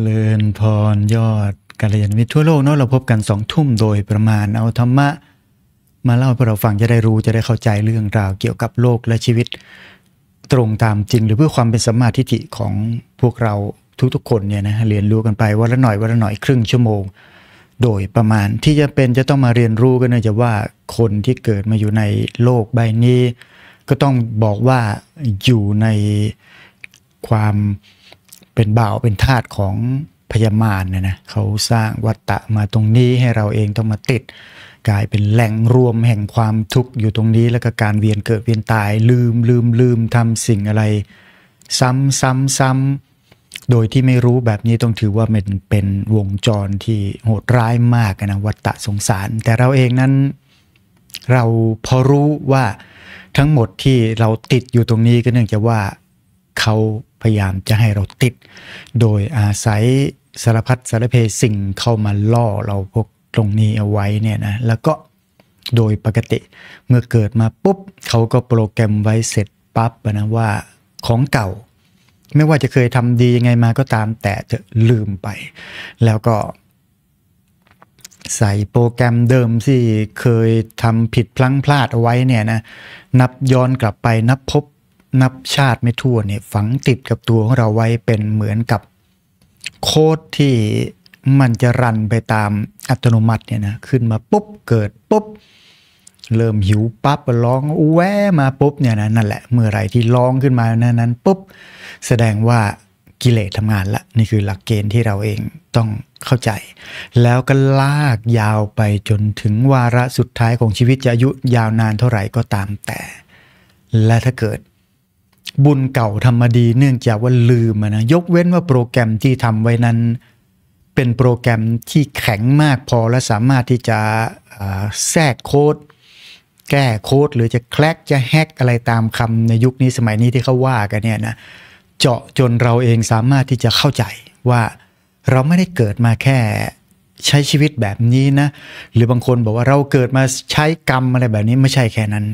เลินพรยอดกัลยาณมิตรทั่วโลกเนาะเราพบกันสองทุ่มโดยประมาณ เอาธรรมะมาเล่าให้พวกเราฟังจะได้รู้จะได้เข้าใจเรื่องราวเกี่ยวกับโลกและชีวิต ตรงตามจริงหรือเพื่อความเป็นสัมมาทิฏฐิของพวกเราทุกๆคนเนี่ยนะเรียนรู้กันไปวันละหน่อยวันละหน่อยครึ่งชั่วโมง โดยประมาณที่จะเป็นจะต้องมาเรียนรู้กันเนงจะว่าคนที่เกิดมาอยู่ในโลกใบนี้ ก็ต้องบอกว่าอยู่ในความเป็นบ่าวเป็นทาสของพญามารเนี่ยนะเขาสร้างวัตตะมาตรงนี้ให้เราเองต้องมาติดกลายเป็นแหล่งรวมแห่งความทุกข์อยู่ตรงนี้แล้วก็การเวียนเกิดเวียนตายลืมลืมลืมทำสิ่งอะไร ซ้ำซ้ำซ้ำโดยที่ไม่รู้แบบนี้ต้องถือว่าเป็นเป็นวงจรที่โหดร้ายมากนะวัตตะสงสาร แต่เราเองนั้น เราพอรู้ว่าทั้งหมดที่เราติดอยู่ตรงนี้ก็เนื่องจากว่าเขาพยายามจะให้เราติดโดยอาศัยสารพัดสารเพสิ่งเข้ามาล่อเราพวกตรงนี้เอาไว้เนี่ยนะแล้วก็โดยปกติเมื่อเกิดมา ปุ๊บ เขาก็โปรแกรมไว้เสร็จปั๊บนะว่าของเก่าไม่ว่าจะเคยทำดียังไงมาก็ตามแต่จะลืมไป แล้วก็ใส่โปรแกรมเดิมที่เคยทำผิดพลั้งพลาดเอาไว้เนี่ยนะนับย้อนกลับไปนับพบนับชาติไม่ทั่วเนี่ยฝังติดกับตัวของเราไว้เป็นเหมือนกับโค้ดที่มันจะรันไปตามอัตโนมัติเนี่ยนะขึ้นมาปุ๊บ เกิด ปุ๊บ เริ่มหิวปั๊บร้องแวมา ปุ๊บเนี่ยนะนั่นแหละเมื่อไรที่ร้องขึ้นมานั้นนั้นปุ๊บแสดงว่ากิเลสทำงานละนี่คือหลักเกณฑ์ที่เราเองต้องเข้าใจ แล้วก็ลากยาวไปจนถึงวาระสุดท้ายของชีวิตจะอายุยาวนานเท่าไหร่ก็ตามแต่ และถ้าเกิดบุญเก่าทำมาดีเนื่องจากว่าลืมนะยกเว้นว่าโปรแกรมที่ทำไว้นั้น เป็นโปรแกรมที่แข็งมากพอและสามารถที่จะแทรกโค้ด แก้โค้ด หรือจะแคลกจะแฮกอะไรตามคำในยุคนี้สมัยนี้ที่เขาว่ากันเนี่ยนะเจาะจนเราเองสามารถที่จะเข้าใจว่าเราไม่ได้เกิดมาแค่ใช้ชีวิตแบบนี้นะหรือบางคนบอกว่าเราเกิดมาใช้กรรมอะไรแบบนี้ไม่ใช่แค่นั้น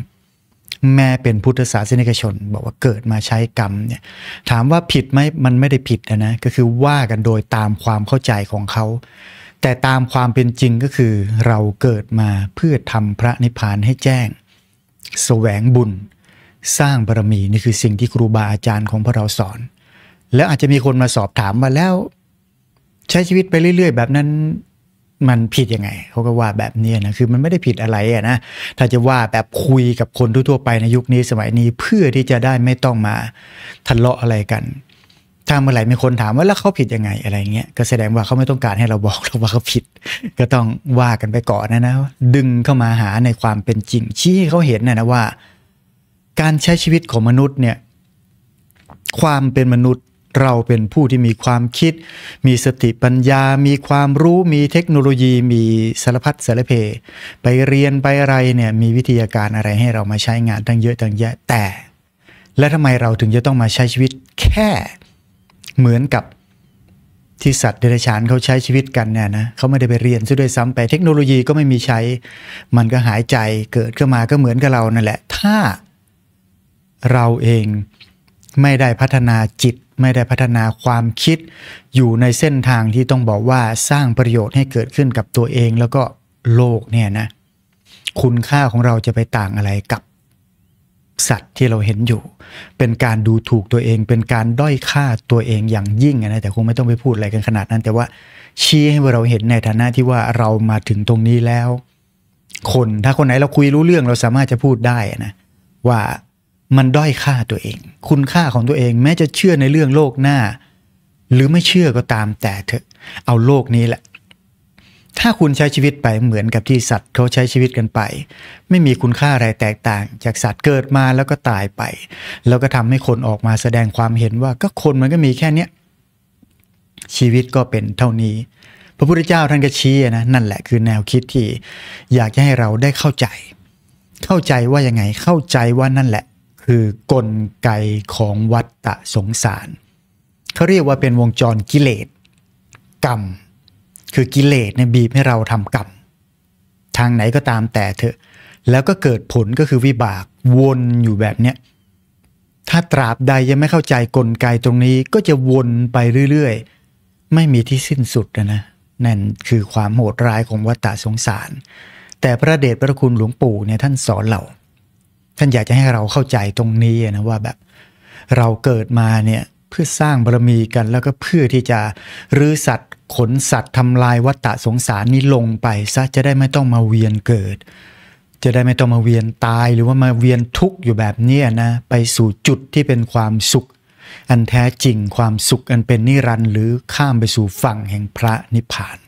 แม่เป็นพุทธศาสนิกชนบอกว่าเกิดมาใช้กรรมเนี่ยถามว่าผิดไหมมันไม่ได้ผิดนะนะก็คือว่ากันโดยตามความเข้าใจของเขา แต่ตามความเป็นจริงก็คือเราเกิดมาเพื่อทำพระนิพพานให้แจ้งสแสวงบุญ สร้างบารมีนี่คือสิ่งที่ครูบาอาจารย์ของพวกเราสอน แล้วอาจจะมีคนมาสอบถามมาแล้ว ใช้ชีวิตไปเรื่อยๆแบบนั้นมันผิดยังไงเขาก็ว่าแบบนี้นะคือมันไม่ได้ผิดอะไรอะนะถ้าจะว่าแบบคุยกับคนทั่วไปในยุคนี้สมัยนี้เพื่อที่จะได้ไม่ต้องมาทะเลาะอะไรกัน ถ้าเมื่อไหร่มีคนถามว่าแล้วเขาผิดยังไงอะไรเงี้ยก็แสดงว่าเขาไม่ต้องการให้เราบอกเราว่าเขาผิด ก็ต้องว่ากันไปก่อนนะนะดึงเข้ามาหาในความเป็นจริงชี้ให้เขาเห็นนะนะว่า การใช้ชีวิตของมนุษย์เนี่ยความเป็นมนุษย์เราเป็นผู้ที่มีความคิด มีสติปัญญา มีความรู้ มีเทคโนโลยี มีสารพัดสารเพไปเรียนไปอะไรเนี่ย มีวิทยาการอะไรให้เรามาใช้งานตั้งเยอะตั้งแยะแต่ และทำไมเราถึงจะต้องมาใช้ชีวิตแค่ เหมือนกับที่สัตว์เดรัจฉานเขาใช้ชีวิตกันเนี่ยนะ เขาไม่ได้ไปเรียนซะด้วยซ้ำไปเทคโนโลยีก็ไม่มีใช้ มันก็หายใจเกิดขึ้นมาก็เหมือนกับเรานั่นแหละ ถ้าเราเองไม่ได้พัฒนาจิตไม่ได้พัฒนาความคิด อยู่ในเส้นทางที่ต้องบอกว่าสร้างประโยชน์ให้เกิดขึ้นกับตัวเอง แล้วก็โลกเนี่ยนะ คุณค่าของเราจะไปต่างอะไรกับสัตว์ที่เราเห็นอยู่ เป็นการดูถูกตัวเอง เป็นการด้อยค่าตัวเองอย่างยิ่งนะแต่คงไม่ต้องไปพูดอะไรกันขนาดนั้น แต่ว่า ชี้ให้เราเห็นในฐานะที่ว่าเรามาถึงตรงนี้แล้ว คนถ้าคนไหนเราคุยรู้เรื่องเราสามารถจะพูดได้นะ ว่ามันด้อยค่าตัวเอง คุณค่าของตัวเองแม้จะเชื่อในเรื่องโลกหน้า หรือไม่เชื่อก็ตามแต่เถอะ เอาโลกนี้แหละ ถ้าคุณใช้ชีวิตไปเหมือนกับที่สัตว์เขาใช้ชีวิตกันไป ไม่มีคุณค่าอะไรแตกต่าง จากสัตว์เกิดมาแล้วก็ตายไป แล้วก็ทำให้คนออกมาแสดงความเห็นว่าก็คนมันก็มีแค่เนี้ย ชีวิตก็เป็นเท่านี้ พระพุทธเจ้าท่านก็ชี้นะนั่นแหละคือแนวคิดที่อยากจะให้เราได้เข้าใจ เข้าใจว่ายังไงเข้าใจว่านั่นแหละคือกลไกของวัฏะสงสารเขาเรียกว่าเป็นวงจรกิเลสกรรมคือกิเลสเนี่ยบีบให้เราทำกรรมทางไหนก็ตามแต่เถอะ แล้วก็เกิดผลก็คือวิบากวนอยู่แบบเนี้ยถ้าตราบใดยังไม่เข้าใจกลไกตรงนี้ก็จะวนไปเรื่อยๆ ไม่มีที่สิ้นสุดนะนั่นคือความโหดร้ายของวัฏะสงสาร แต่พระเดชพระคุณหลวงปู่เนี่ยท่านสอนเราท่านอยากจะให้เราเข้าใจตรงนี้นะว่าแบบ เราเกิดมาเนี่ยเพื่อสร้างบารมีกัน แล้วก็เพื่อที่จะรื้อสัตว์ขนสัตว์ทำลายวัฏสงสารนี้ลงไปซะจะได้ไม่ต้องมาเวียนเกิด จะได้ไม่ต้องมาเวียนตายหรือว่ามาเวียนทุกข์อยู่แบบนี้นะไปสู่จุดที่เป็นความสุข อันแท้จริงความสุขอันเป็นนิรันดร์หรือข้ามไปสู่ฝั่งแห่งพระนิพพาน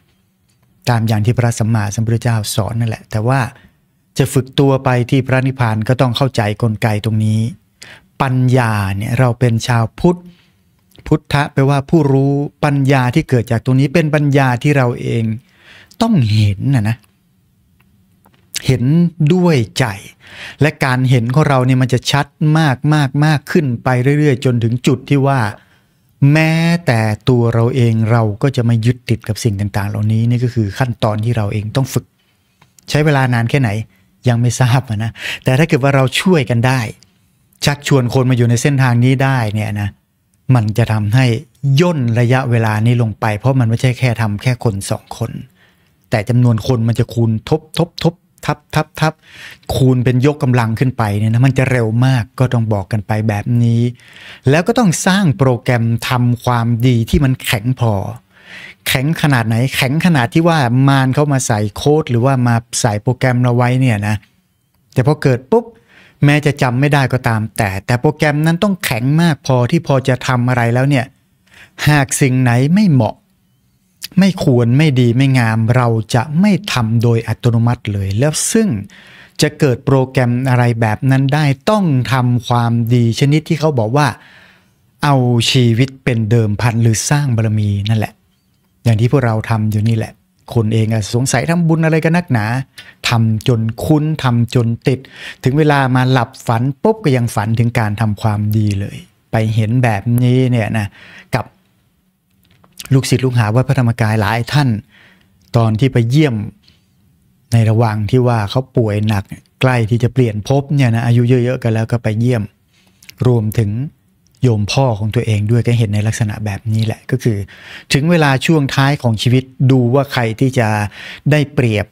ตามอย่างที่พระสัมมาสัมพุทธเจ้าสอนนั่นแหละแต่ว่าจะฝึกตัวไปที่พระนิพพานก็ต้องเข้าใจกลไกตรงนี้ ปัญญาเนี่ย เราเป็นชาวพุทธ พุทธะแปลว่าผู้รู้ปัญญาที่เกิดจากตรงนี้เป็นปัญญาที่เราเองต้องเห็นนะนะ เห็นด้วยใจ และการเห็นของเราเนี่ยมันจะชัดมากมากมากขึ้นไปเรื่อย ๆ จนถึงจุดที่ว่า แม้แต่ตัวเราเองเราก็จะไม่ยึดติดกับสิ่งต่าง ๆ เหล่านี้นี่ก็คือขั้นตอนที่เราเองต้องฝึกใช้เวลานานแค่ไหนยังไม่ทราบนะ แต่ถ้าเกิดว่าเราช่วยกันได้ ชักชวนคนมาอยู่ในเส้นทางนี้ได้เนี่ยนะ มันจะทำให้ย่นระยะเวลานี้ลงไปเพราะมันไม่ใช่แค่ทำแค่คนสองคน แต่จำนวนคนมันจะคูณทบทบทบทับทับทับคูณเป็นยกกำลังขึ้นไปเนี่ยนะมันจะเร็วมากก็ต้องบอกกันไปแบบนี้ แล้วก็ต้องสร้างโปรแกรมทำความดีที่มันแข็งพอแข็งขนาดไหนแข็งขนาดที่ว่ามารเข้ามาใส่โค้ด หรือว่ามาใส่โปรแกรมเราไว้เนี่ยนะแต่พอเกิดปุ๊บแม้จะจำไม่ได้ก็ตาม แต่แต่โปรแกรมนั้นต้องแข็งมากพอที่พอจะทำอะไรแล้วเนี่ยหากสิ่งไหนไม่เหมาะ ไม่ควรไม่ดีไม่งามเราจะไม่ทำโดยอัตโนมัติเลย แล้วซึ่งจะเกิดโปรแกรมอะไรแบบนั้นได้ต้องทำความดีชนิดที่เขาบอกว่าเอาชีวิตเป็นเดิมพันหรือสร้างบารมีนั่นแหละอย่างที่พวกเราทำอยู่นี่แหละ คนเองอะสงสัยทำบุญอะไรกันนักหนา ทำจนคุ้น ทำจนติด ถึงเวลามาหลับฝันปุ๊บก็ยังฝันถึงการทำความดีเลย ไปเห็นแบบนี้เนี่ยนะ กับ ลูกศิษย์ลูกหาวัดพระธรรมกายหลายท่าน ตอนที่ไปเยี่ยมในระหว่างที่ว่าเขาป่วยหนักใกล้ที่จะเปลี่ยนภพเนี่ยนะอายุเยอะๆกันแล้วก็ไปเยี่ยมรวมถึงโยมพ่อของตัวเองด้วยก็เห็นในลักษณะแบบนี้แหละก็คือถึงเวลาช่วงท้ายของชีวิตดูว่าใครที่จะได้เปรียบ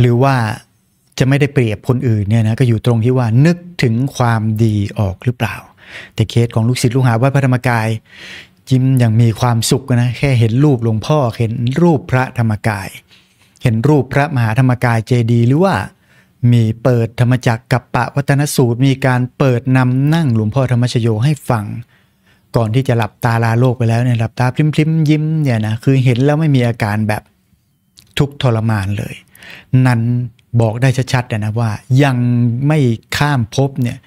หรือว่าจะไม่ได้เปรียบคนอื่นเนี่ยนะก็อยู่ตรงที่ว่านึกถึงความดีออกหรือเปล่า แต่เคสของลูกศิษย์ลูกหาวัดพระธรรมกายยิ้มอย่างมีความสุขนะแค่เห็นรูปหลวงพ่อเห็นรูปพระธรรมกาย เห็นรูปพระมหาธรรมกายเจดี หรือว่ามีเปิดธรรมจักกับปะวัตนสูตร มีการเปิดนำนั่ง หลวงพ่อธรรมชโยให้ฟัง ก่อนที่จะหลับตาลาโลกไปแล้วเนี่ยหลับตาพริมๆยิ้มเนี่ยนะคือเห็นแล้วไม่มีอาการแบบทุกทรมานเลย นั้นบอกได้ชัดๆนะว่า ยังไม่ข้ามภพเนี่ย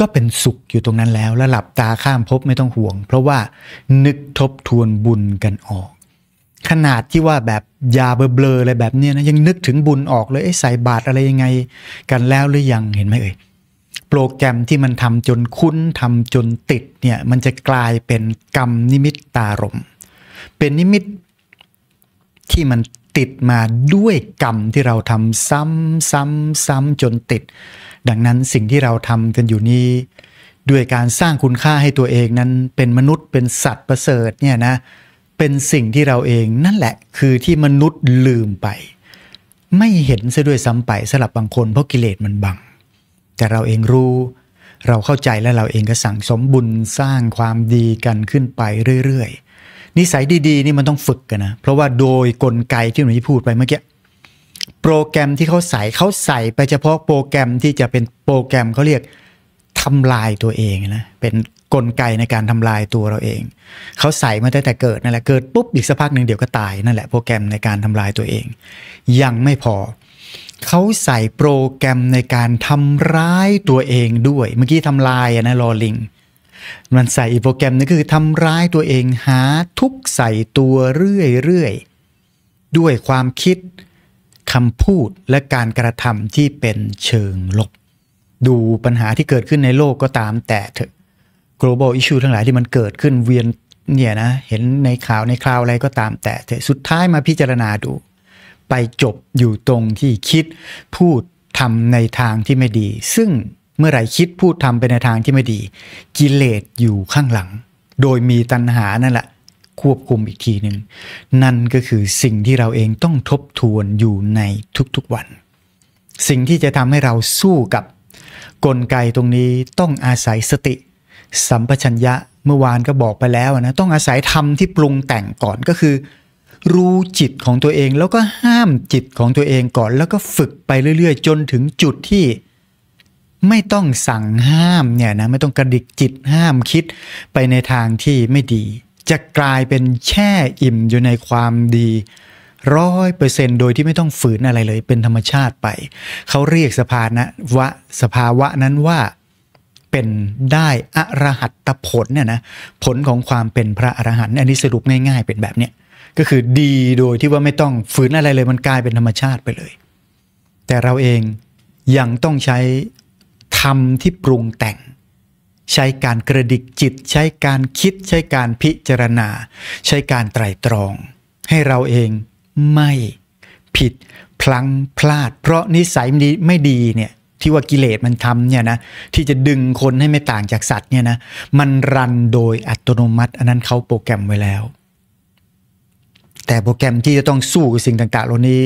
ก็เป็นสุขอยู่ตรงนั้นแล้วและหลับตาข้ามภพไม่ต้องห่วง เพราะว่านึกทบทวนบุญกันออกขนาดที่ว่าแบบยาเบลออะไรแบบเนี้ยนะยังนึกถึงบุญออกเลยใส่บาตรอะไรยังไงกันแล้วหรือยัง เห็นไหมเอ่ยโปรแกรมที่มันทำจนคุ้นทำจนติดเนี่ยมันจะกลายเป็นกรรมนิมิตตารม เป็นนิมิตที่มันติดมาด้วยกรรมที่เราทำซ้ำซ้ซ้าจนติด ดังนั้นสิ่งที่เราทำกันอยู่นี้ ด้วยการสร้างคุณค่าให้ตัวเองนั้นเป็นมนุษย์เป็นสัตว์ประเสริฐเนี่ยนะเป็นสิ่งที่เราเองนั่นแหละคือที่มนุษย์ลืมไป ไม่เห็นซะด้วยซ้ำไปสลับบางคนเพราะกิเลสมันบัง แต่เราเองรู้เราเข้าใจและเราเองก็สั่งสมบุญสร้างความดีกันขึ้นไปเรื่อยๆนิสัยดี ๆนี่มันต้องฝึกกันนะเพราะว่าโดยกลไกที่หนูพูดไปเมื่อกี้โปรแกรมที่เขาใส่เขาใส่ไปเฉพาะโปรแกรมที่จะเป็นโปรแกรมเขาเรียกทำลายตัวเองนะเป็นกลไกในการทำลายตัวเราเอง เขาใส่มาตั้งแต่เกิดนั่นแหละ เกิดปุ๊บอีกสักพักหนึ่งเดี๋ยวก็ตายนั่นแหละโปรแกรมในการทำลายตัวเอง ยังไม่พอ เขาใส่โปรแกรมในการทำร้ายตัวเองด้วย เมื่อกี้ทำลายนะลอลิง มันใส่โปรแกรมนี่คือทำร้ายตัวเองหาทุกใส่ตัวเรื่อยๆด้วยความคิดคำพูดและการกระทำที่เป็นเชิงลบ ดูปัญหาที่เกิดขึ้นในโลกก็ตามแต่เถอะ global issue ทั้งหลายที่มันเกิดขึ้นเวียนเนี่ยนะเห็นในข่าวในคราวอะไรก็ตามแต่สุดท้ายมาพิจารณาดู ไปจบอยู่ตรงที่คิดพูดทำในทางที่ไม่ดี ซึ่งเมื่อไหร่คิดพูดทำไปในทางที่ไม่ดี กิเลสอยู่ข้างหลัง โดยมีตัณหานั่นแหละ ควบคุมอีกทีหนึ่งนั่นก็คือสิ่งที่เราเองต้องทบทวนอยู่ในทุกๆวัน สิ่งที่จะทำให้เราสู้กับกลไกตรงนี้ต้องอาศัยสติสัมปชัญญะเมื่อวานก็บอกไปแล้วนะต้องอาศัยธรรมที่ปรุงแต่งก่อนก็คือ รู้จิตของตัวเองแล้วก็ห้ามจิตของตัวเองก่อน แล้วก็ฝึกไปเรื่อย ๆ จนถึงจุดที่ ไม่ต้องสั่งห้ามเนี่ยนะไม่ต้องกระดิกจิตห้ามคิดไปในทางที่ไม่ดี จะกลายเป็นแช่อิ่มอยู่ในความดีร้อยเปอร์เซนโดยที่ไม่ต้องฝืนอะไรเลย เป็นธรรมชาติไปเขาเรียกสภานะวะสภาวะนั้นว่าเป็นได้อรหัตผลเนี่ยนะผลของความเป็นพระอรหันต์อันนี้สรุปง่ายๆ เป็นแบบเนี้ยก็คือดีโดยที่ว่าไม่ต้องฝืนอะไรเลยมันกลายเป็นธรรมชาติไปเลย แต่เราเองยังต้องใช้ธรรมที่ปรุงแต่ง ใช้การกระดิกจิต ใช้การคิดใช้การพิจารณา ใช้การไตรตรอง ให้เราเองไม่ผิดพลังพลาด เพราะนิสัยีไม่ดีเนี่ยที่ว่ากิเลสมันทำเนี่ยนะที่จะดึงคนให้ไม่ต่างจากสัตว์เนี่ยนะมันรันโดยอัตโนมัติ อันนั้นเขาโปรแกรมไว้แล้ว แต่โปรแกรมที่จะต้องสู้กับสิ่งต่างๆเหล่านี้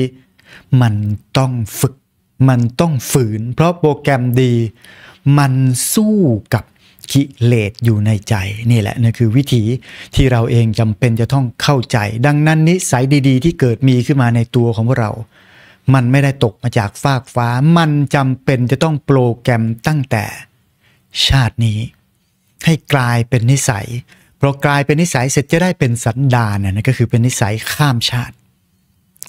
มันต้องฝึกมันต้องฝืน เพราะโปรแกรมดีมันสู้กับกิเลสอยู่ในใจนี่แหละนั่นคือวิธีที่เราเองจำเป็นจะต้องเข้าใจ ดังนั้นนิสัยดีๆ ที่เกิดมีขึ้นมาในตัวของเรามันไม่ได้ตกมาจากฟากฟ้า มันจำเป็นจะต้องโปรแกรมตั้งแต่ ชาตินี้ ให้กลายเป็นนิสัยพอกลายเป็นนิสัยเสร็จจะได้เป็นสันดานนยก็คือเป็นนิสัยข้ามชาติ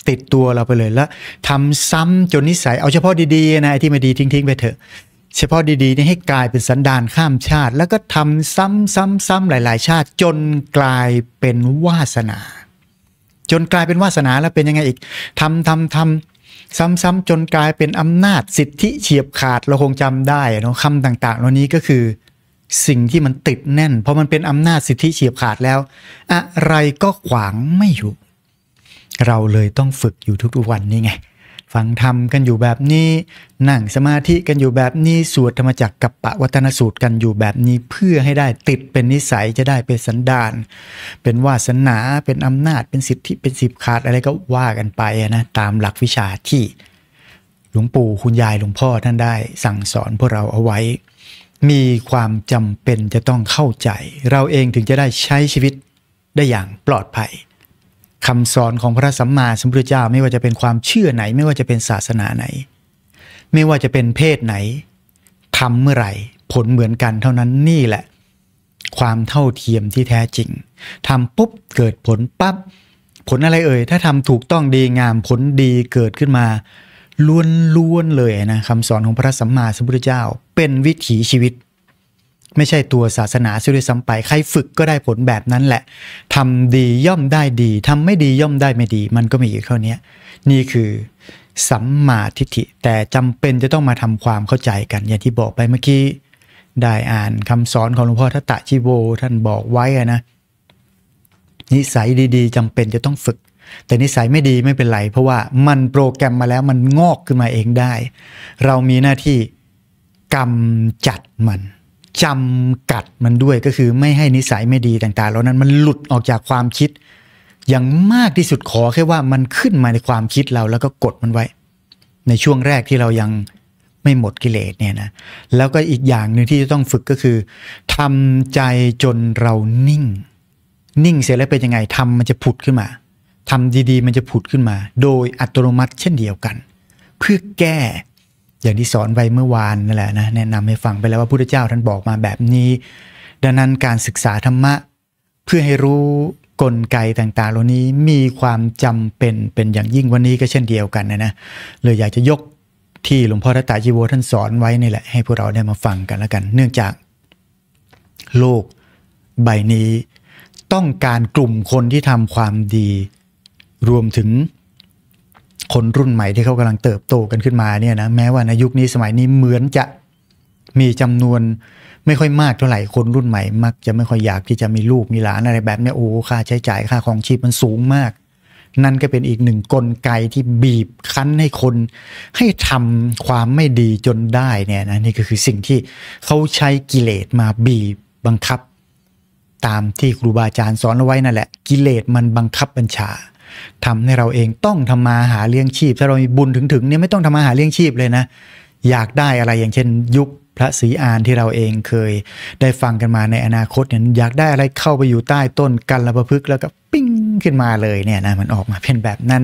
ติดตัวเราไปเลยแล้วทำซ้ำจนนิสัยเอาเฉพาะดีๆนะไอ้ที่ไม่ดีทิ้งๆ ไปเถอะเฉพาะดีๆนี่ให้กลายเป็นสันดานข้ามชาติ แล้วก็ทำซ้ำๆๆหลายๆ ชาติ จนกลายเป็นวาสนา จนกลายเป็นวาสนาแล้วเป็นยังไงอีกทำทำทำซ้ำ ๆ จนกลายเป็นอำนาจสิทธิเฉียบขาด เราคงจำได้เนาะคำต่างๆ เหล่านี้ก็คือ สิ่งที่มันติดแน่น เพราะมันเป็นอำนาจสิทธิเฉียบขาดแล้ว อะไรก็ขวางไม่อยู่ เราเลยต้องฝึกอยู่ทุก ๆ วันนี่ไงฟังธรรมกันอยู่แบบนี้ นั่งสมาธิกันอยู่แบบนี้ สวดธรรมจักกับปะวัตนสูตรกันอยู่แบบนี้เพื่อให้ได้ติดเป็นนิสัยจะได้เป็นสันดาน เป็นวาสนาเป็นอำนาจเป็นสิทธิเป็นสิบขาดอะไรก็ว่ากันไปนะตามหลักวิชาที่ หลวงปู่คุณยายหลวงพ่อท่านได้สั่งสอนพวกเราเอาไว้ มีความจำเป็นจะต้องเข้าใจ เราเองถึงจะได้ใช้ชีวิตได้อย่างปลอดภัยคำสอนของพระสัมมาสัมพุทธเจ้าไม่ว่าจะเป็นความเชื่อไหน ไม่ว่าจะเป็นศาสนาไหน ไม่ว่าจะเป็นเพศไหนทำเมื่อไหร่ ผลเหมือนกันเท่านั้นนี่แหละ ความเท่าเทียมที่แท้จริง ทำปุ๊บเกิดผลปับ๊บผลอะไรเอ่ยถ้าทำถูกต้องดีงามผลดีเกิดขึ้นมาล้วนๆเลยนะคำสอนของพระสัมมาสัมพุทธเจ้าเป็นวิถีชีวิตไม่ใช่ตัวศาสนาซิริสัมไป ใครฝึกก็ได้ผลแบบนั้นแหละ ทำดีย่อมได้ดี ทำไม่ดีย่อมได้ไม่ดี มันก็มีอยู่เท่านี้ นี่คือสัมมาทิฏฐิ แต่จำเป็นจะต้องมาทำความเข้าใจกัน อย่างที่บอกไปเมื่อกี้ ได้อ่านคำสอนของหลวงพ่อทัตตะชิโว ท่านบอกไว้นะ นิสัยดีๆจำเป็นจะต้องฝึก แต่นิสัยไม่ดีไม่เป็นไร เพราะว่ามันโปรแกรมมาแล้วมันงอกขึ้นมาเองได้ เรามีหน้าที่กำจัดมันจำกัดมันด้วยก็คือไม่ให้นิสัยไม่ดีต่างๆ เหล่านั้นมันหลุดออกจากความคิดอย่างมากที่สุดขอแค่ว่ามันขึ้นมาในความคิดเราแล้วก็กดมันไว้ ในช่วงแรกที่เรายังไม่หมดกิเลสเนี่ยนะแล้วก็อีกอย่างหนึ่งที่จะต้องฝึกก็คือทำใจจนเรานิ่ง นิ่งเสร็จแล้วเป็นยังไงทำมันจะผุดขึ้นมาทำดีๆมันจะผุดขึ้นมาโดยอัตโนมัติเช่นเดียวกันเพื่อแก้อย่างที่สอนไว้เมื่อวานนั่นแหละนะแนะนำให้ฟังไปแล้วว่าพุทธเจ้าท่านบอกมาแบบนี้ดังนั้นการศึกษาธรรมะเพื่อให้รู้กลไกต่างๆ เหล่านี้มีความจำเป็นเป็นอย่างยิ่งวันนี้ก็เช่นเดียวกันนะนะ เลยอยากจะยกที่หลวงพ่อทัตตาจิโวท่านสอนไว้นี่แหละ ให้พวกเราได้มาฟังกันแล้วกัน เนื่องจาก โลกใบนี้ต้องการกลุ่มคนที่ทำความดีรวมถึงคนรุ่นใหม่ที่เขากำลังเติบโตกันขึ้นมาเนี่ยนะแม้ว่าในยุคนี้สมัยนี้เหมือนจะมีจำนวนไม่ค่อยมากเท่าไหร่คนรุ่นใหม่มักจะไม่ค่อยอยากที่จะมีลูกมีหลานอะไรแบบนี้โอ้ค่าใช้จ่ายค่าของชีพมันสูงมาก นั่นก็เป็นอีกหนึ่งกลไกที่บีบคั้นให้คนให้ทำความไม่ดีจนได้เนี่ยนะนี่ก็คือสิ่งที่เขาใช้กิเลสมาบีบบังคับ ตามที่ครูบาอาจารย์สอนเอาไว้นั่นแหละกิเลสมันบังคับบัญชาทำให้เราเองต้องทำมาหาเลี้ยงชีพ ถ้าเรามีบุญถึงถึงเนี่ยไม่ต้องทำมาหาเลี้ยงชีพเลยนะอยากได้อะไรอย่างเช่นยุคพระศรีอานที่เราเองเคยได้ฟังกันมาในอนาคตเนี่ยอยากได้อะไรเข้าไปอยู่ใต้ต้นกันระพึกแล้วก็ปิ้งขึ้นมาเลยเนี่ยนะมันออกมาเป็นแบบนั้น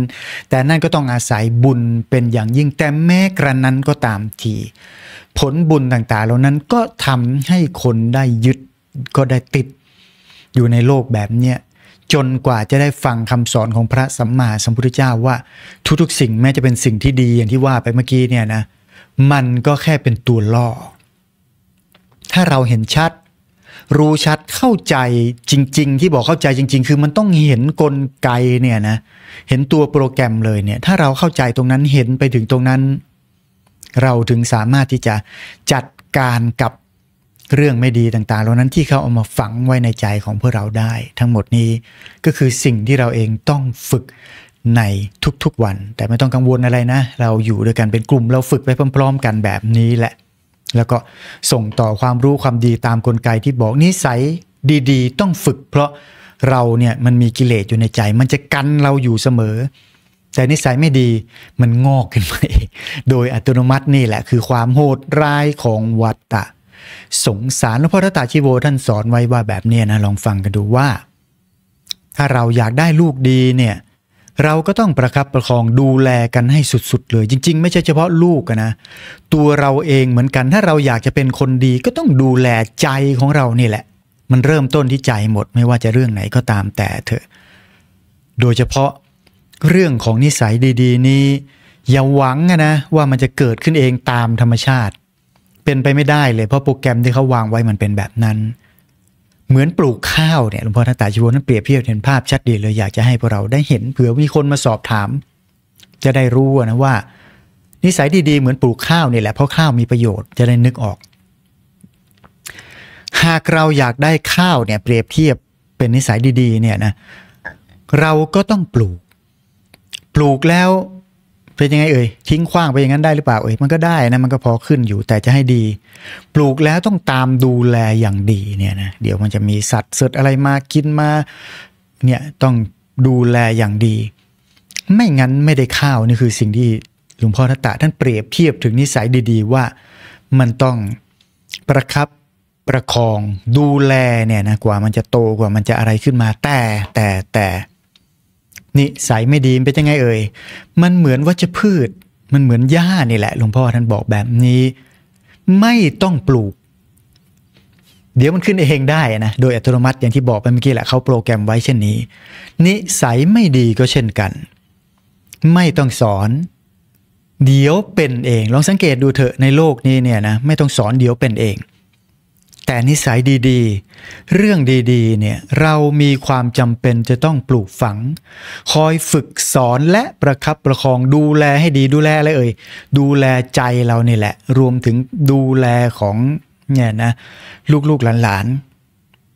แต่นั่นก็ต้องอาศัยบุญเป็นอย่างยิ่งแต่แม้กระนั้นก็ตามทีผลบุญต่างๆ เหล่านั้นก็ทำให้คนได้ยึดก็ได้ติดอยู่ในโลกแบบเนี้ยจนกว่าจะได้ฟังคำสอนของพระสัมมาสัมพุทธเจ้าว่าทุกๆ สิ่งแม้จะเป็นสิ่งที่ดี อย่างที่ว่าไปเมื่อกี้เนี่ยนะมันก็แค่เป็นตัวล่อ ถ้าเราเห็นชัด รู้ชัดเข้าใจจริงๆ ที่บอกเข้าใจจริงๆ คือมันต้องเห็นนกลไกเนี่ยนะเห็นตัวโปรแกรมเลยเนี่ยถ้าเราเข้าใจตรงนั้นเห็นไปถึงตรงนั้น เราถึงสามารถที่จะจัดการกับเรื่องไม่ดีต่างๆเหล่านั้นที่เขาเอามาฝังไว้ในใจของพวกเราได้ ทั้งหมดนี้ก็คือสิ่งที่เราเองต้องฝึกในทุกๆวัน แต่ไม่ต้องกังวลอะไรนะ เราอยู่ด้วยกันเป็นกลุ่มเราฝึกไปพร้อมๆ กันแบบนี้แหละ แล้วก็ส่งต่อความรู้ความดีตามกลไกที่บอก นิสัยดี ๆ ต้องฝึก เพราะเราเนี่ยมันมีกิเลสอยู่ในใจ มันจะกันเราอยู่เสมอ แต่นิสัยไม่ดีมันงอกขึ้นมาเองโดยอัตโนมัตินี่แหละคือความโหดร้ายของวัตตะสงสารหลวงพ่อทัตาชิโวท่านสอนไว้ว่าแบบนี้นะลองฟังกันดูว่า ถ้าเราอยากได้ลูกดีเนี่ยเราก็ต้องประครับประคองดูแลกันให้สุด ๆเลย จริงๆ ไม่ใช่เฉพาะลูกนะตัวเราเองเหมือนกันถ้าเราอยากจะเป็นคนดี ก็ต้องดูแลใจของเรานี่แหละ มันเริ่มต้นที่ใจหมด ไม่ว่าจะเรื่องไหนก็ตามแต่เถอะ โดยเฉพาะเรื่องของนิสัยดีๆ นี้ อย่าหวังนะว่ามันจะเกิดขึ้นเองตามธรรมชาติเป็นไปไม่ได้เลยเพราะโปรแกรมที่เขาวางไว้มันเป็นแบบนั้น เหมือนปลูกข้าวเนี่ยหลวงพ่อทัตตาชิวนั้นเปรียบเทียบเห็นภาพชัดดีเลยอยากจะให้พวกเราได้เห็นเผื่อมีคนมาสอบถาม จะได้รู้นะว่า นิสัยดีๆเหมือนปลูกข้าวนี่แหละเพราะข้าวมีประโยชน์จะได้นึกออก หากเราอยากได้ข้าวเนี่ย เปรียบเทียบเป็นนิสัยดี ๆ เนี่ยนะเราก็ต้องปลูก ปลูกแล้วเป็นยังไงเอ่ยทิ้งขว้างไปอย่างนั้นได้หรือเปล่าเอ่ยมันก็ได้นะมันก็พอขึ้นอยู่แต่จะให้ดี ปลูกแล้วต้องตามดูแลอย่างดีเนี่ยนะเดี๋ยวมันจะมีสัตว์เสดอะไรมากินมาเนี่ยต้องดูแลอย่างดี ไม่งั้นไม่ได้ข้าวนี่คือสิ่งที่หลวงพ่อทัตตะท่านเปรียบเทียบถึงนิสัยดีๆ ว่ามันต้องประครับประคอง ดูแลเนี่ยนะกว่ามันจะโตกว่ามันจะอะไรขึ้นมาแต่แต่แต่แตนิสัยไม่ดีเป็นยังไงเอ่ย มันเหมือนวัชพืช มันเหมือนหญ้านี่แหละหลวงพ่อท่านบอกแบบนี้ ไม่ต้องปลูก เดี๋ยวมันขึ้นเองได้นะโดยอัตโนมัติอย่างที่บอกไปเมื่อกี้แหละเขาโปรแกรมไว้เช่นนี้นิสัยไม่ดีก็เช่นกัน ไม่ต้องสอน เดี๋ยวเป็นเอง ลองสังเกตดูเถอะในโลกนี้เนี่ยนะไม่ต้องสอนเดี๋ยวเป็นเองแต่นิสัยดีๆ เรื่องดีๆ เนี่ย เรามีความจำเป็นจะต้องปลูกฝัง คอยฝึกสอนและประครับประคองดูแลให้ดีดูแลอะไรเอ่ย ดูแลใจเรานี่แหละ รวมถึงดูแลของเนี่ยนะลูกๆหลาน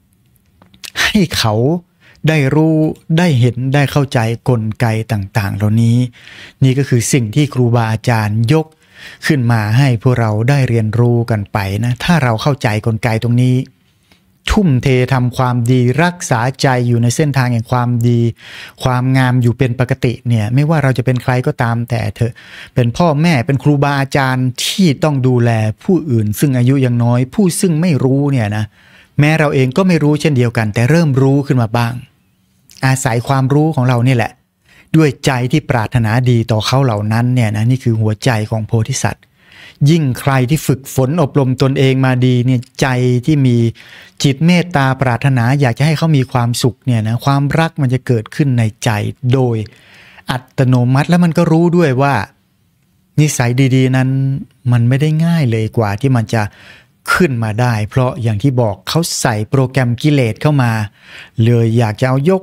ๆ ให้เขาได้รู้ได้เห็นได้เข้าใจกลไกต่างๆ เหล่านี้ นี่ก็คือสิ่งที่ครูบาอาจารย์ยกขึ้นมาให้พวกเราได้เรียนรู้กันไปนะถ้าเราเข้าใจกลไกตรงนี้ทุ่มเททำความดีรักษาใจอยู่ในเส้นทางแห่งความดี ความงามอยู่เป็นปกติเนี่ยไม่ว่าเราจะเป็นใครก็ตามแต่เธอะ เป็นพ่อแม่เป็นครูบาอาจารย์ที่ต้องดูแลผู้อื่นซึ่งอายุยังน้อย ผู้ซึ่งไม่รู้เนี่ยนะแม้เราเองก็ไม่รู้เช่นเดียวกัน แต่เริ่มรู้ขึ้นมาบ้าง อาศัยความรู้ของเราเนี่ยแหละด้วยใจที่ปรารถนาดีต่อเขาเหล่านั้นเนี่ยนะนี่คือหัวใจของโพธิสัตว์ ยิ่งใครที่ฝึกฝนอบรมตนเองมาดีเนี่ยใจที่มีจิตเมตตาปรารถนาอยากจะให้เขามีความสุขเนี่ยนะความรักมันจะเกิดขึ้นในใจโดย อัตโนมัติแล้วมันก็รู้ด้วยว่า นิสัยดี ๆนั้นมันไม่ได้ง่ายเลยกว่าที่มันจะขึ้นมาได้ เพราะอย่างที่บอกเขาใส่โปรแกรมกิเลสเข้ามาเลยอยากจะเอายก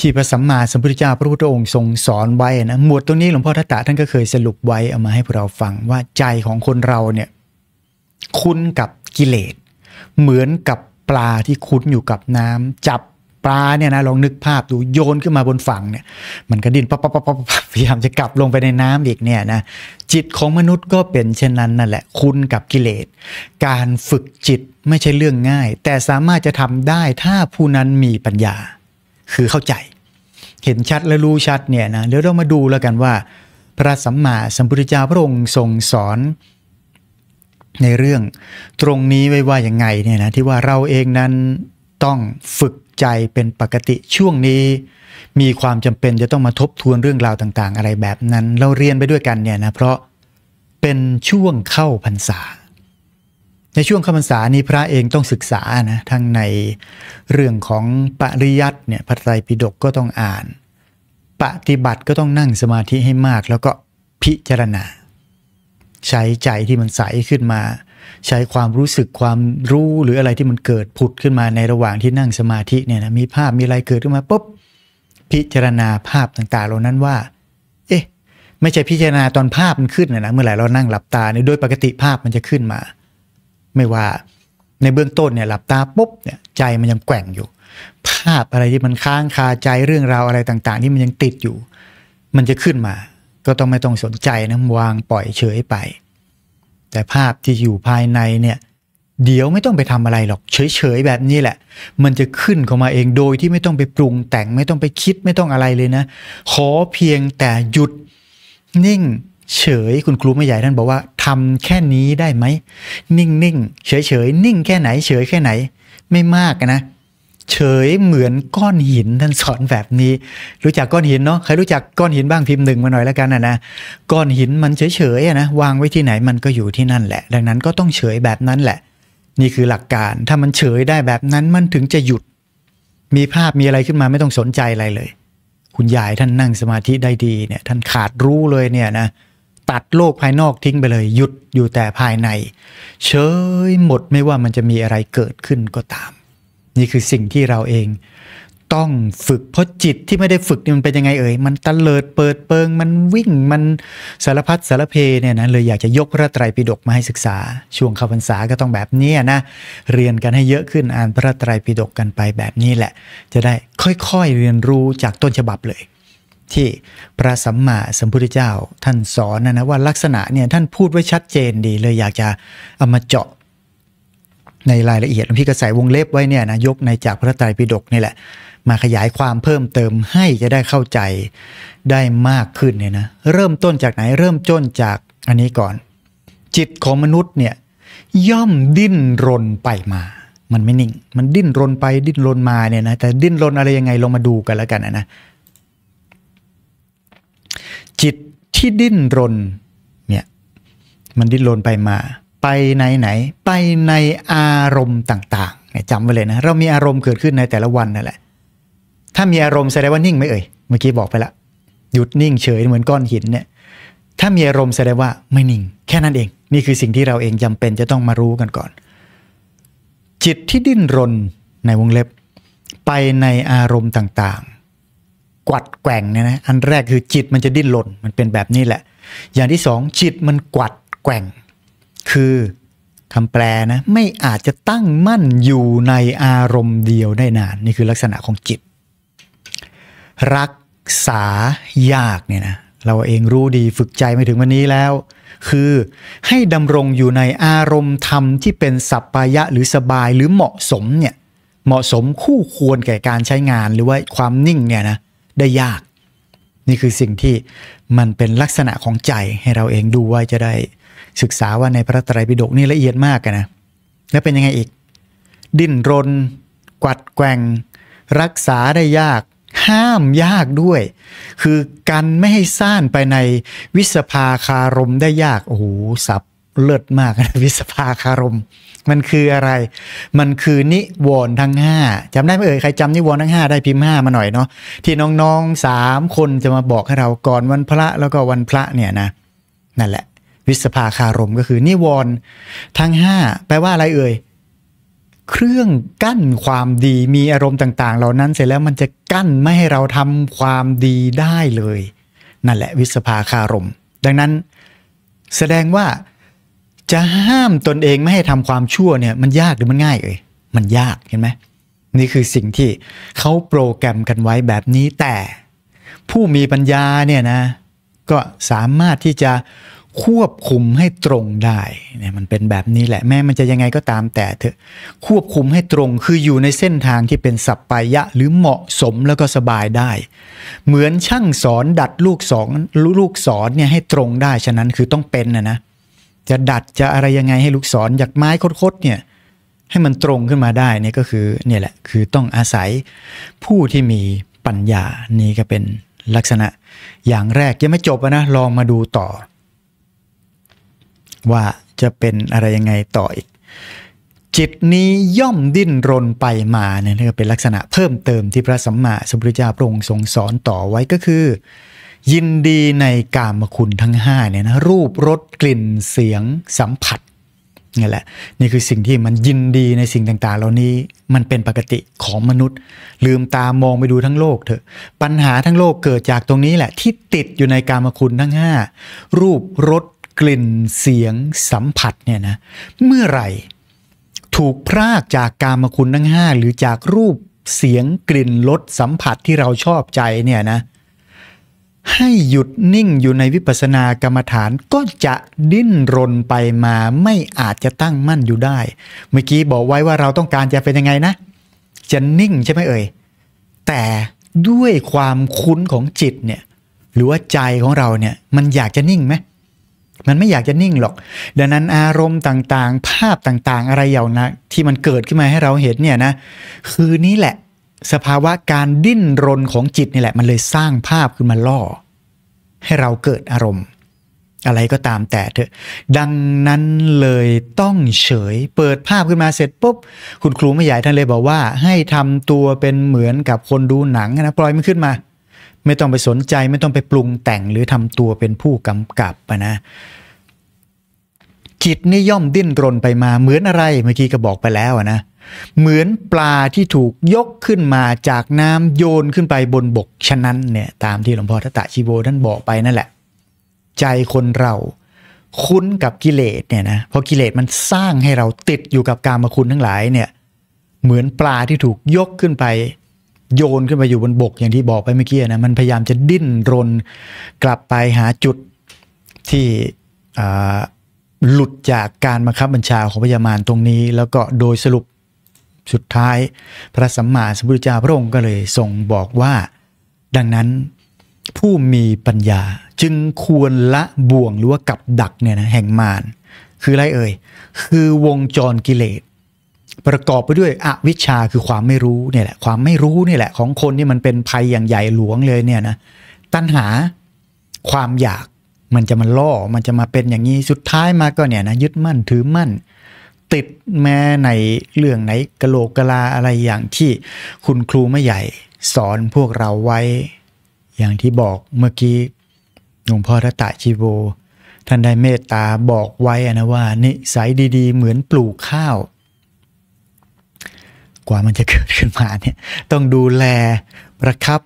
ที่พระสัมมาสัมพุทธเจ้าพระพุทธองค์ทรงสอนไว้นะหมวดตรงนี้หลวงพ่อทัตตะท่านก็เคยสรุปไว้ เอามาให้พวกเราฟังว่าใจของคนเราเนี่ยคุ้นกับกิเลสเหมือนกับปลาที่คุ้นอยู่กับน้ำ จับปลาเนี่ยนะลองนึกภาพดูโยนขึ้นมาบนฝั่งเนี่ยมันก็ดิ้นปั๊บปั๊บปั๊บปั๊บพยายามจะกลับลงไปในน้ำอีกเนี่ยนะจิตของมนุษย์ก็เป็นเช่นนั้นนั่นแหละคุ้นกับกิเลส การฝึกจิตไม่ใช่เรื่องง่าย แต่สามารถจะทำได้ถ้าผู้นั้นมีปัญญาคือเข้าใจเห็นชัดและรู้ชัดเนี่ยนะเดี๋ยวเรามาดูแล้วกันว่า พระสัมมาสัมพุทธเจ้าพระองค์ทรงสอน ในเรื่องตรงนี้ไว้ว่าอย่างไงเนี่ยนะที่ว่าเราเองนั้นต้องฝึกใจเป็นปกติช่วงนี้มีความจำเป็นจะต้องมาทบทวนเรื่องราวต่าง ๆ อะไรแบบนั้นเราเรียนไปด้วยกันเนี่ยนะเพราะเป็นช่วงเข้าพรรษาในช่วงคำพรรษานี้พระเองต้องศึกษานะทั้งในเรื่องของปริยัติเนี่ยพระไตรปิฎกก็ต้องอ่าน ปฏิบัติก็ต้องนั่งสมาธิให้มาก แล้วก็พิจารณา ใช้ใจที่มันใสขึ้นมา ใช้ความรู้สึกความรู้หรืออะไรที่มันเกิดผุดขึ้นมาในระหว่างที่นั่งสมาธิเนี่ยนะมีภาพมีอะไรเกิดขึ้นมาปุ๊บพิจารณาภาพต่างๆเหล่านั้นว่า เอ๊ะไม่ใช่พิจารณาตอนภาพมันขึ้นนะนะเมื่อไหร่เรานั่งหลับตาเนี่ยโดยปกติภาพมันจะขึ้นมาไม่ว่าในเบื้องต้นเนี่ยหลับตาปุ๊บเนี่ยใจมันยังแกว่งอยู่ ภาพอะไรที่มันค้างคาใจเรื่องราวอะไรต่างๆที่มันยังติดอยู่ มันจะขึ้นมา ก็ต้องไม่ต้องสนใจนะวางปล่อยเฉยไป แต่ภาพที่อยู่ภายในเนี่ย เดี๋ยวไม่ต้องไปทำอะไรหรอกเฉยๆแบบนี้แหละ มันจะขึ้นเข้ามาเองโดยที่ไม่ต้องไปปรุงแต่งไม่ต้องไปคิดไม่ต้องอะไรเลยนะ ขอเพียงแต่หยุดนิ่งเฉยคุณครูไม่ใหญ่ท่านบอกว่าทำแค่นี้ได้ไหม นิ่งๆเฉยๆนิ่ง แค่ไหนเฉยแค่ไหน ไม่มากนะ เฉยเหมือนก้อนหินท่านสอนแบบนี้ รู้จักก้อนหินเนาะใครรู้จักก้อนหินบ้างพิมพ์หนึ่งมาหน่อยแล้วกันนะนะ ก้อนหินมันเฉยๆนะวางไว้ที่ไหนมันก็อยู่ที่นั่นแหละ ดังนั้นก็ต้องเฉยแบบนั้นแหละ นี่คือหลักการถ้ามันเฉยได้แบบนั้นมันถึงจะหยุด มีภาพมีอะไรขึ้นมาไม่ต้องสนใจอะไรเลยคุณยายท่านนั่งสมาธิได้ดีเนี่ยท่านขาดรู้เลยเนี่ยนะเตัดโลกภายนอกทิ้งไปเลย หยุดอยู่แต่ภายในเฉยหมดไม่ว่ามันจะมีอะไรเกิดขึ้นก็ตาม นี่คือสิ่งที่เราเองต้องฝึก เพราะจิตที่ไม่ได้ฝึกนี่มันเป็นยังไงเอ่ยมันตะเลิดเปิดเปิงมันวิ่งมันสารพัดสารเพเนี่ยนะเลยอยากจะยกพระไตรปิฎกมาให้ศึกษา ช่วงข้าพรรษาก็ต้องแบบนี้นะเรียนกันให้เยอะขึ้นอ่านพระไตรปิฎกกันไปแบบนี้แหละ จะได้ค่อยๆเรียนรู้จากต้นฉบับเลยที่พระสัมมาสัมพุทธเจ้าท่านสอนนะนะว่าลักษณะเนี่ยท่านพูดไว้ชัดเจนดีเลยอยากจะเอามาเจาะ ในรายละเอียดพี่ก็ใส่วงเล็บไว้เนี่ยนะยกในจากพระไตรปิฎกนี่แหละมาขยายความเพิ่มเติมให้จะได้เข้าใจได้มากขึ้นเนี่ยนะเริ่มต้นจากไหนเริ่มต้นจากอันนี้ก่อน จิตของมนุษย์เนี่ยย่อมดิ้นรนไปมา มันไม่นิ่ง มันดิ้นรนไปดิ้นรนมาเนี่ยนะแต่ดิ้นรนอะไรยังไงลองมาดูกันแล้วกันนะจิตที่ดิ้นรนเนี่ยมันดิ้นรนไปมา ไปไหนไหน ไปในอารมณ์ต่างๆจำไว้เลยนะเรามีอารมณ์เกิดขึ้นในแต่ละวันนั่นแหละ ถ้ามีอารมณ์แสดงว่านิ่งไม่เอ่ย เมื่อกี้บอกไปละหยุดนิ่งเฉยเหมือนก้อนหินเนี่ยถ้ามีอารมณ์แสดงว่าไม่นิ่ง แค่นั้นเอง นี่คือสิ่งที่เราเองจำเป็นจะต้องมารู้กันก่อน จิตที่ดิ้นรนในวงเล็บ ไปในอารมณ์ต่างกวัดแกว่งเนี่ยนะ อันแรกคือจิตมันจะดิ้นหล่น มันเป็นแบบนี้แหละ อย่างที่สองจิตมันกวัดแกว่ง คือคำแปลนะ ไม่อาจจะตั้งมั่นอยู่ในอารมณ์เดียวได้นาน นี่คือลักษณะของจิต รักษายากเนี่ยนะ เราเองรู้ดีฝึกใจไม่ถึงวันนี้แล้ว คือให้ดำรงอยู่ในอารมณ์ธรรมที่เป็นสัปปายะหรือสบายหรือเหมาะสมเนี่ย เหมาะสมคู่ควรแก่การใช้งานหรือว่าความนิ่งเนี่ยนะได้ยาก นี่คือสิ่งที่มันเป็นลักษณะของใจให้เราเองดูไว้จะได้ศึกษาว่าในพระไตรปิฎกนี่ละเอียดมากนะ แล้วเป็นยังไงอีก ดิ้นรน กวัดแกงรักษาได้ยาก ห้ามยากด้วย คือกันไม่ให้ซ่านไปในวิสภาคารมได้ยากโอ้โหสับเลิศมากนะ วิสภาคารมมันคืออะไร มันคือนิวรณ์ทั้ง 5จำได้ไหมเอ่ยใครจำนิวรณ์ทั้ง 5 ได้พิมพ์5มาหน่อยเนาะ ที่น้องๆ 3 คนจะมาบอกให้เราก่อนวันพระแล้วก็วันพระเนี่ยนะ นั่นแหละ วิสภาคารมก็คือ นิวรณ์ทั้ง5แปลว่า อะไรเอ่ย เครื่องกั้นความดีมีอารมณ์ต่าง ๆ เหล่านั้นเสร็จแล้วมันจะกั้นไม่ให้เราทำความดีได้เลย นั่นแหละวิสภาคารม ดังนั้น แสดงว่าจะห้ามตนเองไม่ให้ทำความชั่วเนี่ยมันยากหรือมันง่ายเอ่ยมันยากเห็นไหมนี่คือสิ่งที่เขาโปรแกรมกันไว้แบบนี้แต่ ผู้มีปัญญาเนี่ยนะ ก็สามารถที่จะควบคุมให้ตรงได้เนี่ยมันเป็นแบบนี้แหละแม้มันจะยังไงก็ตามแต่เถอะ ควบคุมให้ตรงคืออยู่ในเส้นทางที่เป็นสัพพยะหรือเหมาะสมแล้วก็สบายได้ เหมือนช่างสอนดัดลูกสอนลูกสอนเนี่ยให้ตรงได้ฉะนั้นคือต้องเป็นนะนะจะดัดจะอะไรยังไงให้ลูกศรจากไม้คดๆเนี่ยให้มันตรงขึ้นมาได้เนี่ยก็คือเนี่ยแหละคือต้องอาศัยผู้ที่มีปัญญานี่ก็เป็นลักษณะอย่างแรกยังไม่จบนะลองมาดูต่อ ว่าจะเป็นอะไรยังไงต่ออีกจิตนี้ย่อมดิ้นรนไปมาเนี่ยก็เป็นลักษณะเพิ่มเติมที่พระสัมมาสัมพุทธเจ้าพระองค์ทรงสอนต่อไว้ก็คือยินดีในกามคุณทั้ง5เนี่ยนะรูปรสกลิ่นเสียงสัมผัสนี่แหละนี่คือสิ่งที่มันยินดีในสิ่งต่างๆ เหล่านี้มันเป็นปกติของมนุษย์ ลืมตามองไปดูทั้งโลกเถอะ ปัญหาทั้งโลกเกิดจากตรงนี้แหละ ที่ติดอยู่ในกามคุณทั้ง5รูปรสกลิ่นเสียงสัมผัสเนี่ยนะเมื่อไหร่ ถูกพรากจากกามคุณทั้ง5หรือจากรูปเสียงกลิ่นรสสัมผัสที่เราชอบใจเนี่ยนะให้หยุดนิ่งอยู่ในวิปัสสนากรรมฐานก็จะดิ้นรนไปมาไม่อาจจะตั้งมั่นอยู่ได้ เมื่อกี้บอกไว้ว่าเราต้องการจะเป็นยังไงนะ จะนิ่งใช่ไหมเอ่ยแต่ด้วยความคุ้นของจิตเนี่ยหรือว่าใจของเราเนี่ยมันอยากจะนิ่งไหมมันไม่อยากจะนิ่งหรอก ดังนั้นอารมณ์ต่างๆ ภาพต่างๆอะไรอย่างนะที่มันเกิดขึ้นมาให้เราเห็นเนี่ยนะ คือนี้แหละสภาวะการดิ้นรนของจิตนี่แหละมันเลยสร้างภาพขึ้นมาล่อ ให้เราเกิดอารมณ์ อะไรก็ตามแต่เถอะ ดังนั้นเลยต้องเฉยเปิดภาพขึ้นมาเสร็จปุ๊บคุณครูไม่ใหญ่ท่านเลยบอกว่า ให้ทำตัวเป็นเหมือนกับคนดูหนังนะปล่อยมันขึ้นมา ไม่ต้องไปสนใจไม่ต้องไปปรุงแต่งหรือทำตัวเป็นผู้กำกับนะจิตนี่ย่อมดิ้นรนไปมาเหมือนอะไร เมื่อกี้ก็บอกไปแล้วนะเเหมือนปลาที่ถูกยกขึ้นมาจากน้ำโยนขึ้นไปบนบก ฉะนั้นเนี่ยตามที่หลวงพ่อทัตะชิโบท่านบอกไปนั่นแหละ ใจคนเราคุ้นกับกิเลสเนี่ยนะเพราะกิเลสมันสร้างให้เราติดอยู่กับ การมาคุณทั้งหลายเนี่ยเหมือนปลาที่ถูกยกขึ้นไปโยนขึ้นไปอยู่บนบกอย่างที่บอกไปเมื่อกี้นะมันพยายามจะดิ้น รนกลับไปหาจุดที่หลุดจากการบังคับบัญชาของพญามารตรงนี้ แล้วก็โดยสรุปสุดท้ายพระสัมมาสัมพุทธเจ้าพระองค์ก็เลยทรงบอกว่าดังนั้นผู้มีปัญญาจึงควรละบ่วงหรือว่ากับดักเนี่ยนะแห่งมารคืออะไรเอ่ยคือวงจรกิเลสประกอบไปด้วยอวิชชาคือความไม่รู้เนี่ยแหละความไม่รู้เนี่ยแหละ ของคนนี่มันเป็นภัยอย่างใหญ่หลวงเลยเนี่ยนะตัณหาความอยากมันจะมาล่อ มันจะมาเป็นอย่างนี้สุดท้ายมาก็เนี่ยนะยึดมั่นถือมั่นติดแม้ในเรื่องไหนกะโหลกกะลาอะไรอย่างที่คุณครูไม่ใหญ่ สอนพวกเราไว้อย่างที่บอกเมื่อกี้หลวงพ่อรตะชีโวท่านได้เมตตาบอกไว้นะว่านิสัยดีๆ เหมือนปลูกข้าว กว่ามันจะเกิดขึ้นมาเนี่ยต้องดูแลประครับ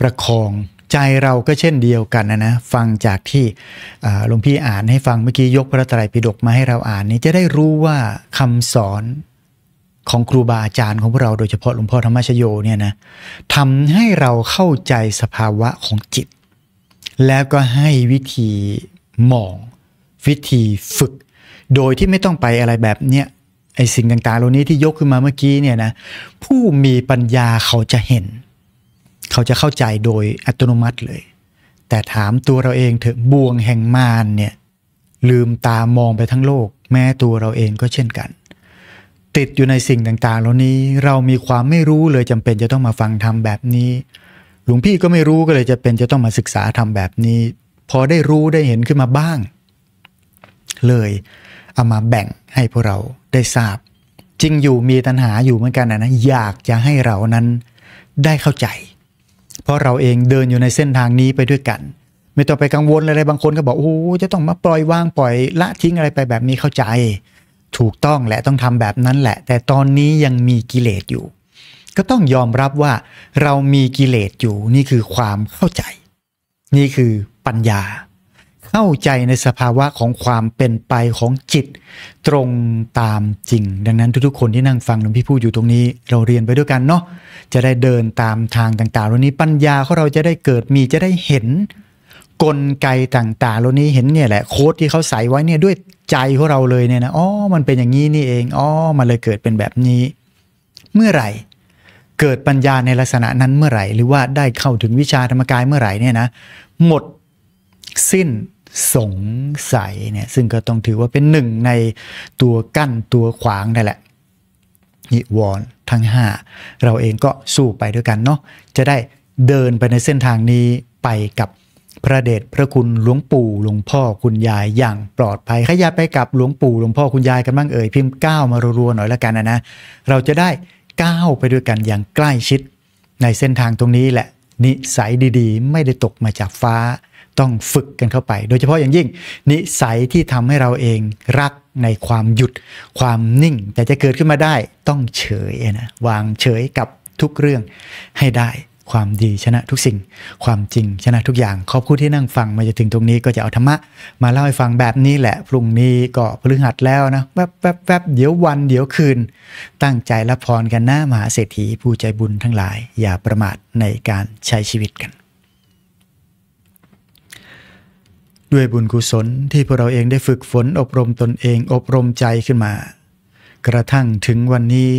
ประคองใจเราก็เช่นเดียวกันนะนะฟังจากที่หลวงพี่อ่านให้ฟังเมื่อกี้ยกพระไตรปิฎกมาให้เราอ่านนี้จะได้รู้ว่าคำสอนของครูบาอาจารย์ของพวกเราโดยเฉพาะหลวงพ่อธรรมชโยเนี่ยนะทำให้เราเข้าใจสภาวะของจิต แล้วก็ให้วิธีมอง วิธีฝึก โดยที่ไม่ต้องไปอะไรแบบเนี้ยไอสิ่งต่างๆเหล่านี้ที่ยกขึ้นมาเมื่อกี้เนี่ยนะผู้มีปัญญาเขาจะเห็นเขาจะเข้าใจโดยอัตโนมัติเลย แต่ถามตัวเราเองเถอะบ่วงแห่งมารเนี่ย ลืมตามองไปทั้งโลก แม้ตัวเราเองก็เช่นกัน ติดอยู่ในสิ่งต่างๆ เหล่านี้เรามีความไม่รู้เลยจำเป็นจะต้องมาฟังธรรมแบบนี้ หลวงพี่ก็ไม่รู้ก็เลยจะเป็นจะต้องมาศึกษาธรรมแบบนี้ พอได้รู้ได้เห็นขึ้นมาบ้าง เลยเอามาแบ่งให้พวกเราได้ทราบ จริงอยู่มีตัณหาอยู่เหมือนกันนะนะอยากจะให้เรานั้นได้เข้าใจเพราะเราเองเดินอยู่ในเส้นทางนี้ไปด้วยกัน ไม่ต้องไปกังวลอะไรบางคนก็บอกโอ้จะต้องมาปล่อยวางปล่อยละทิ้งอะไรไปแบบนี้เข้าใจ ถูกต้องและต้องทำแบบนั้นแหละ แต่ตอนนี้ยังมีกิเลสอยู่ ก็ต้องยอมรับว่าเรามีกิเลสอยู่นี่คือความเข้าใจ นี่คือปัญญาเข้าใจในสภาวะของความเป็นไปของจิตตรงตามจริง ดังนั้นทุก ๆ คนที่นั่งฟังหลวงพี่พูดอยู่ตรงนี้เราเรียนไปด้วยกันเนาะจะได้เดินตามทางต่างๆเรานี้ ปัญญาของเราจะได้เกิดมีจะได้เห็นกลไกต่างๆเรานี้ เห็นเนี่ยแหละโค้ดที่เขาใส่ไว้เนี่ยด้วยใจของเราเลยเนี่ยนะอ๋อมันเป็นอย่างนี้นี่เองอ๋อมันเลยเกิดเป็นแบบนี้ เมื่อไหร่เกิดปัญญาในลักษณะนั้นเมื่อไหร่ หรือว่าได้เข้าถึงวิชาธรรมกายเมื่อไหร่เนี่ยนะหมดสิ้นสงสัย เนี่ย ซึ่งก็ต้องถือว่าเป็นหนึ่งในตัวกั้นตัวขวางนั่นแหละนิวร์ทั้ง 5 เราเองก็สู้ไปด้วยกันเนาะจะได้เดินไปในเส้นทางนี้ไปกับพระเดชพระคุณ หลวงปู่หลวงพ่อคุณยายอย่างปลอดภัยขยาไปกับหลวงปู่หลวงพ่อคุณยายกันบ้างเอ่ยพิมพ์ก้าวมารัวๆหน่อยละกันนะนะเราจะได้ก้าวไปด้วยกันอย่างใกล้ชิด ในเส้นทางตรงนี้แหละนิสัยดีๆ ไม่ได้ตกมาจากฟ้าต้องฝึกกันเข้าไปโดยเฉพาะอย่างยิ่งนิสัยที่ทำให้เราเองรักในความหยุดความนิ่งแต่จะเกิดขึ้นมาได้ต้องเฉยนะวางเฉยกับทุกเรื่องให้ได้ความดีชนะทุกสิ่งความจริงชนะทุกอย่าง ขอบคุณที่นั่งฟังมาจะถึงตรงนี้ก็จะเอาธรรมะมาเล่าให้ฟังแบบนี้แหละพรุ่งนี้ก็พฤหัสแล้วนะแวบแวบแวบเดี๋ยววันเดี๋ยวคืนตั้งใจละพรกันหน้ามหาเศรษฐีผู้ใจบุญทั้งหลายอย่าประมาทในการใช้ชีวิตกันด้วยบุญกุศลที่พวกเราเองได้ฝึกฝนอบรมตนเอง อบรมใจขึ้นมา กระทั่งถึงวันนี้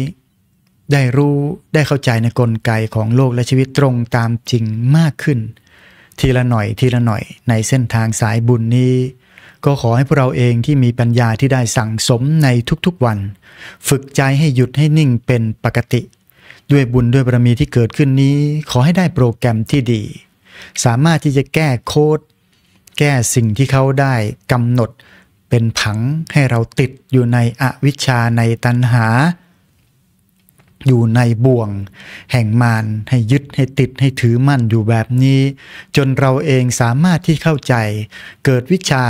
ได้รู้ได้เข้าใจในกลไกของโลกและชีวิตตรงตามจริงมากขึ้น ทีละหน่อยทีละหน่อยในเส้นทางสายบุญนี้ ก็ขอให้พวกเราเองที่มีปัญญาที่ได้สั่งสมในทุกๆวัน ฝึกใจให้หยุดให้นิ่งเป็นปกติ ด้วยบุญด้วยบารมีที่เกิดขึ้นนี้ ขอให้ได้โปรแกรมที่ดี สามารถที่จะแก้โค้ดแก้สิ่งที่เขาได้กำหนดเป็นผังให้เราติดอยู่ในอวิชชาในตัณหา อยู่ในบ่วง แห่งมารให้ยึดให้ติดให้ถือมั่นอยู่แบบนี้ จนเราเองสามารถที่เข้าใจเกิดวิชา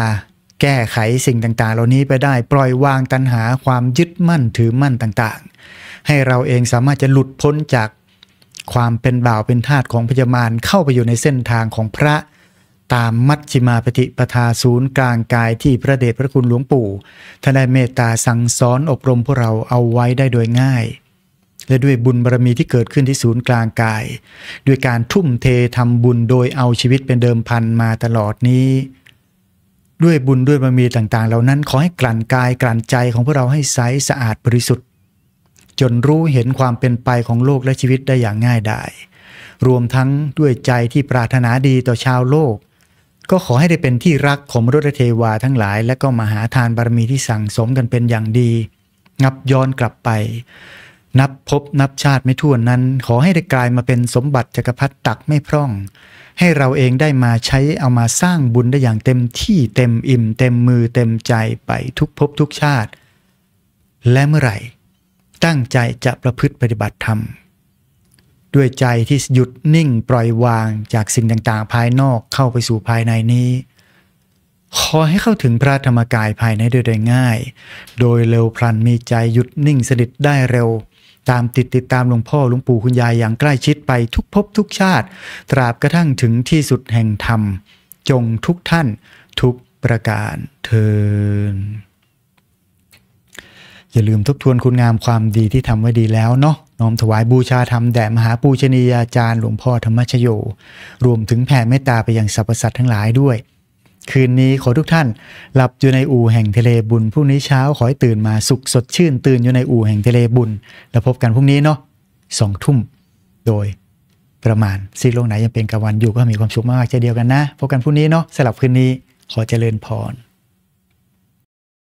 แก้ไขสิ่งต่างๆ เหล่านี้ไปได้ปล่อยวางตัณหาความยึดมั่นถือมั่นต่างๆ ให้เราเองสามารถจะหลุดพ้นจากความเป็นบ่าวเป็นทาสของพญามารเข้าไปอยู่ในเส้นทางของพระตามมัชชิมาปฏิปทาศูนย์กลางกายที่พระเดชพระคุณหลวงปู่ท่านได้เมตตาสั่งสอนอบรมพวกเราเอาไว้ได้โดยง่าย และด้วยบุญบารมีที่เกิดขึ้นที่ศูนย์กลางกาย ด้วยการทุ่มเททำบุญโดยเอาชีวิตเป็นเดิมพันมาตลอดนี้ ด้วยบุญด้วยบารมีต่างๆ เหล่านั้นขอให้กลั่นกายกลั่นใจของพวกเราให้ใสสะอาดบริสุทธิ์ จนรู้เห็นความเป็นไปของโลกและชีวิตได้อย่างง่ายดายรวมทั้งด้วยใจที่ปรารถนาดีต่อชาวโลกก็ขอให้ได้เป็นที่รัก ของมรุเทวาทั้งหลาย และก็มหาทานบารมีที่สั่งสมกันเป็นอย่างดี งับย้อนกลับไป นับพบนับชาติไม่ถ้วน นั้น ขอให้ได้กลายมาเป็นสมบัติจักรพรรดิตักไม่พร่อง ให้เราเองได้มาใช้เอามาสร้างบุญได้อย่างเต็มที่เต็มอิ่มเต็มมือเต็มใจไปทุกภพทุกชาติ และเมื่อไหร่ ตั้งใจจะประพฤติปฏิบัติธรรมด้วยใจที่หยุดนิ่งปล่อยวางจากสิ่งต่าง ๆ ภายนอกเข้าไปสู่ภายในนี้ ขอให้เข้าถึงพระธรรมกายภายในโดยง่าย โดยเร็วพลันมีใจหยุดนิ่งสนิทได้เร็ว ตามติดติดตามหลวงพ่อหลวงปู่คุณยายอย่างใกล้ชิดไปทุกภพทุกชาติตราบกระทั่งถึงที่สุดแห่งธรรมจงทุกท่านทุกประการเทิอย่าลืมทบทวนคุณงามความดีที่ทำไว้ดีแล้วเนาะน้อมถวายบูชาธรรม แด่มหาปูชนียาจารย์หลวงพ่อธรรมชโย รวมถึงแผ่เมตตาไปยังสรรพสัตว์ทั้งหลายด้วย คืนนี้ขอทุกท่าน หลับอยู่ในอู่แห่งทะเลบุญพรุ่งนี้เช้าขอให้ตื่นมาสุขสดชื่นตื่นอยู่ในอู่แห่งทะเลบุญ แล้วพบกันพรุ่งนี้เนาะสองทุ่มโดย ประมาณซีโลกไหนยังเป็นกลางวันอยู่ก็มีความสุขมากเช่นเดียวกันนะพบกันพรุ่งนี้เนาะสำหรับคืนนี้ขอเจริญพร